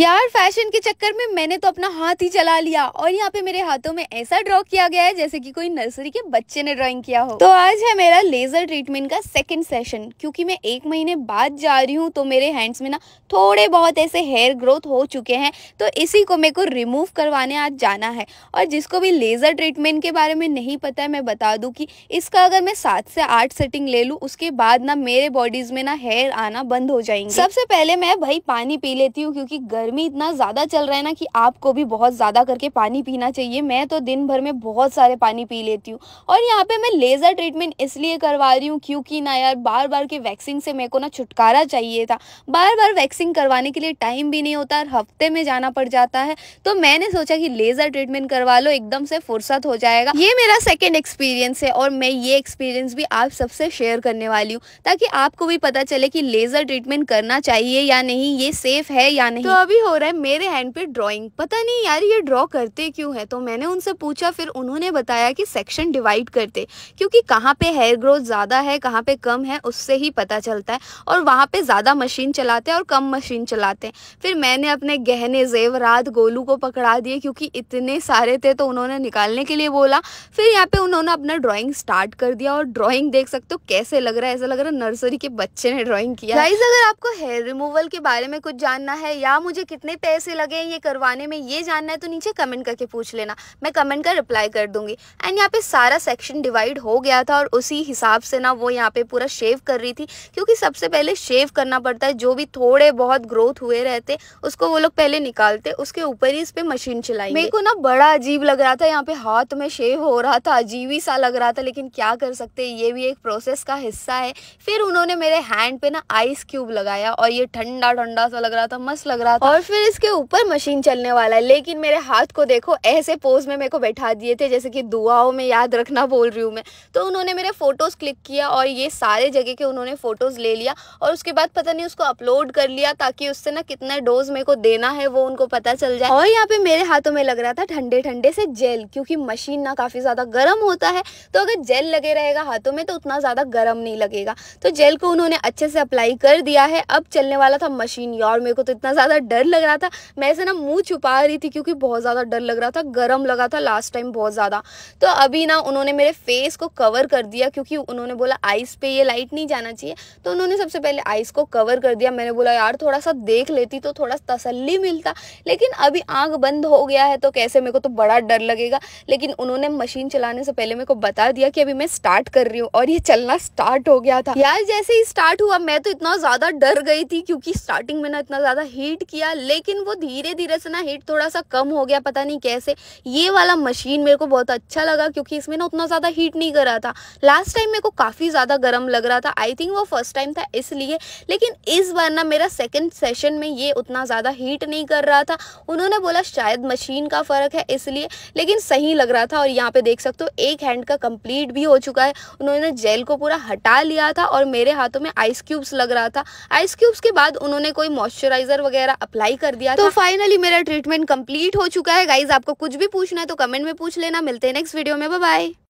यार फैशन के चक्कर में मैंने तो अपना हाथ ही चला लिया और यहाँ पे मेरे हाथों में ऐसा ड्रॉ किया गया है जैसे कि कोई नर्सरी के बच्चे ने ड्राइंग किया हो तो आज है मेरा लेजर ट्रीटमेंट का सेकंड सेशन क्योंकि मैं एक महीने बाद जा रही हूँ तो मेरे हैंड्स में ना थोड़े बहुत ऐसे हेयर ग्रोथ हो चुके हैं तो इसी को मेरे को रिमूव करवाने आज जाना है और जिसको भी लेजर ट्रीटमेंट के बारे में नहीं पता है मैं बता दूँ की इसका अगर मैं सात से आठ सेटिंग ले लूँ उसके बाद ना मेरे बॉडीज में ना हेयर आना बंद हो जाएंगे सबसे पहले मैं भाई पानी पी लेती हूँ क्योंकि गर्मी इतना ज़्यादा चल रहा है ना कि आपको भी बहुत ज़्यादा करके पानी पीना चाहिए मैं तो दिन भर में बहुत सारे पानी पी लेती हूँ और यहाँ पे मैं लेज़र ट्रीटमेंट इसलिए करवा रही हूँ क्योंकि ना यार बार बार के वैक्सीन से मेरे को ना छुटकारा चाहिए था बार बार वैक्सीन करवाने के लिए टाइम भी नहीं होता और हफ्ते में जाना पड़ जाता है तो मैंने सोचा कि लेज़र ट्रीटमेंट करवा लो एकदम से फुर्सत हो जाएगा ये मेरा सेकेंड एक्सपीरियंस है और मैं ये एक्सपीरियंस भी आप सबसे शेयर करने वाली हूँ ताकि आपको भी पता चले कि लेज़र ट्रीटमेंट करना चाहिए या नहीं ये सेफ है या नहीं तो अभी भी हो रहा है मेरे हैंड पे ड्राइंग पता नहीं यार ये ड्रॉ करते क्यों है तो मैंने उनसे पूछा फिर उन्होंने बताया कि सेक्शन डिवाइड करते क्योंकि कहाँ पे हेयर ग्रोथ ज़्यादा है कहाँ पे कम है उससे ही पता चलता है और वहाँ पे ज़्यादा मशीन चलाते हैं और कम मशीन चलाते हैं फिर मैंने अपने गहने जेवरात गोलू को पकड़ा दिए क्योंकि इतने सारे थे तो उन्होंने निकालने के लिए बोला फिर यहाँ पे उन्होंने अपना ड्रॉइंग स्टार्ट कर दिया और ड्रॉइंग देख सकते हो कैसे लग रहा है ऐसा लग रहा है नर्सरी के बच्चे ने ड्रॉइंग किया अगर आपको हेयर रिमूवल के बारे में कुछ जानना है या मुझे कितने पैसे लगे ये करवाने में ये जानना है तो नीचे कमेंट करके पूछ लेना मैं कमेंट का रिप्लाई कर दूंगी एंड यहाँ पे सारा सेक्शन डिवाइड हो गया था और उसी हिसाब से ना वो यहाँ पे पूरा शेव कर रही थी क्योंकि सबसे पहले शेव करना पड़ता है जो भी थोड़े बहुत ग्रोथ हुए रहते उसको वो लोग पहले निकालते उसके ऊपर ही इस पर मशीन चलाई मेरे को ना बड़ा अजीब लग रहा था यहाँ पे हाथ में शेव हो रहा था अजीब ही सा लग रहा था लेकिन क्या कर सकते ये भी एक प्रोसेस का हिस्सा है फिर उन्होंने मेरे हैंड पे ना आइस क्यूब लगाया और ये ठंडा ठंडा सा लग रहा था मस्त लग रहा था और और फिर इसके ऊपर मशीन चलने वाला है लेकिन मेरे हाथ को देखो ऐसे पोज में मेरे को बैठा दिए थे जैसे कि दुआओं में याद रखना बोल रही हूँ मैं तो उन्होंने मेरे फ़ोटोज़ क्लिक किया और ये सारे जगह के उन्होंने फ़ोटोज़ ले लिया और उसके बाद पता नहीं उसको अपलोड कर लिया ताकि उससे ना कितना डोज मेरे को देना है वो उनको पता चल जाए और यहाँ पे मेरे हाथों में लग रहा था ठंडे ठंडे से जेल क्योंकि मशीन ना काफ़ी ज़्यादा गर्म होता है तो अगर जेल लगे रहेगा हाथों में तो उतना ज़्यादा गर्म नहीं लगेगा तो जेल को उन्होंने अच्छे से अप्लाई कर दिया है अब चलने वाला था मशीन और मेरे को तो इतना ज़्यादा डर डर लग रहा था मैं ऐसे ना मुंह छुपा रही थी क्योंकि बहुत ज़्यादा डर लग रहा था गर्म लगा था लास्ट टाइम बहुत ज़्यादा तो अभी ना उन्होंने मेरे फेस को कवर कर दिया क्योंकि उन्होंने बोला आइस पे ये लाइट नहीं जाना चाहिए तो उन्होंने सबसे पहले आइस को कवर कर दिया मैंने बोला यार थोड़ा सा देख लेती तो थोड़ा तसली मिलता लेकिन अभी आँख बंद हो गया है तो कैसे मेरे को तो बड़ा डर लगेगा लेकिन उन्होंने मशीन चलाने से पहले मेरे को बता दिया कि अभी मैं स्टार्ट कर रही हूँ और ये चलना स्टार्ट हो गया था यार जैसे ही स्टार्ट हुआ मैं तो इतना ज़्यादा डर गई थी क्योंकि स्टार्टिंग में ना इतना ज़्यादा हीट किया था लेकिन वो धीरे धीरे से ना हीट थोड़ा सा कम हो गया पता नहीं कैसे ये वाला मशीन मेरे को बहुत अच्छा लगा क्योंकि इसमें ना उतना ज़्यादा हीट नहीं कर रहा था लास्ट टाइम मेरे को काफ़ी ज़्यादा गर्म लग रहा था आई थिंक वो फर्स्ट टाइम था इसलिए लेकिन इस बार ना मेरा सेकेंड सेशन में ये उतना ज़्यादा हीट नहीं कर रहा था उन्होंने बोला शायद मशीन का फ़र्क है इसलिए लेकिन सही लग रहा था और यहाँ पे देख सकते हो एक हैंड का कंप्लीट भी हो चुका है उन्होंने जेल को पूरा हटा लिया था और मेरे हाथों में आइस क्यूब्स लग रहा था आइस क्यूब्स के बाद उन्होंने कोई मॉइस्चराइज़र वगैरह अप्लाई अप्लाई कर दिया तो फाइनली मेरा ट्रीटमेंट कंप्लीट हो चुका है गाइज आपको कुछ भी पूछना है तो कमेंट में पूछ लेना मिलते हैं नेक्स्ट वीडियो में बाय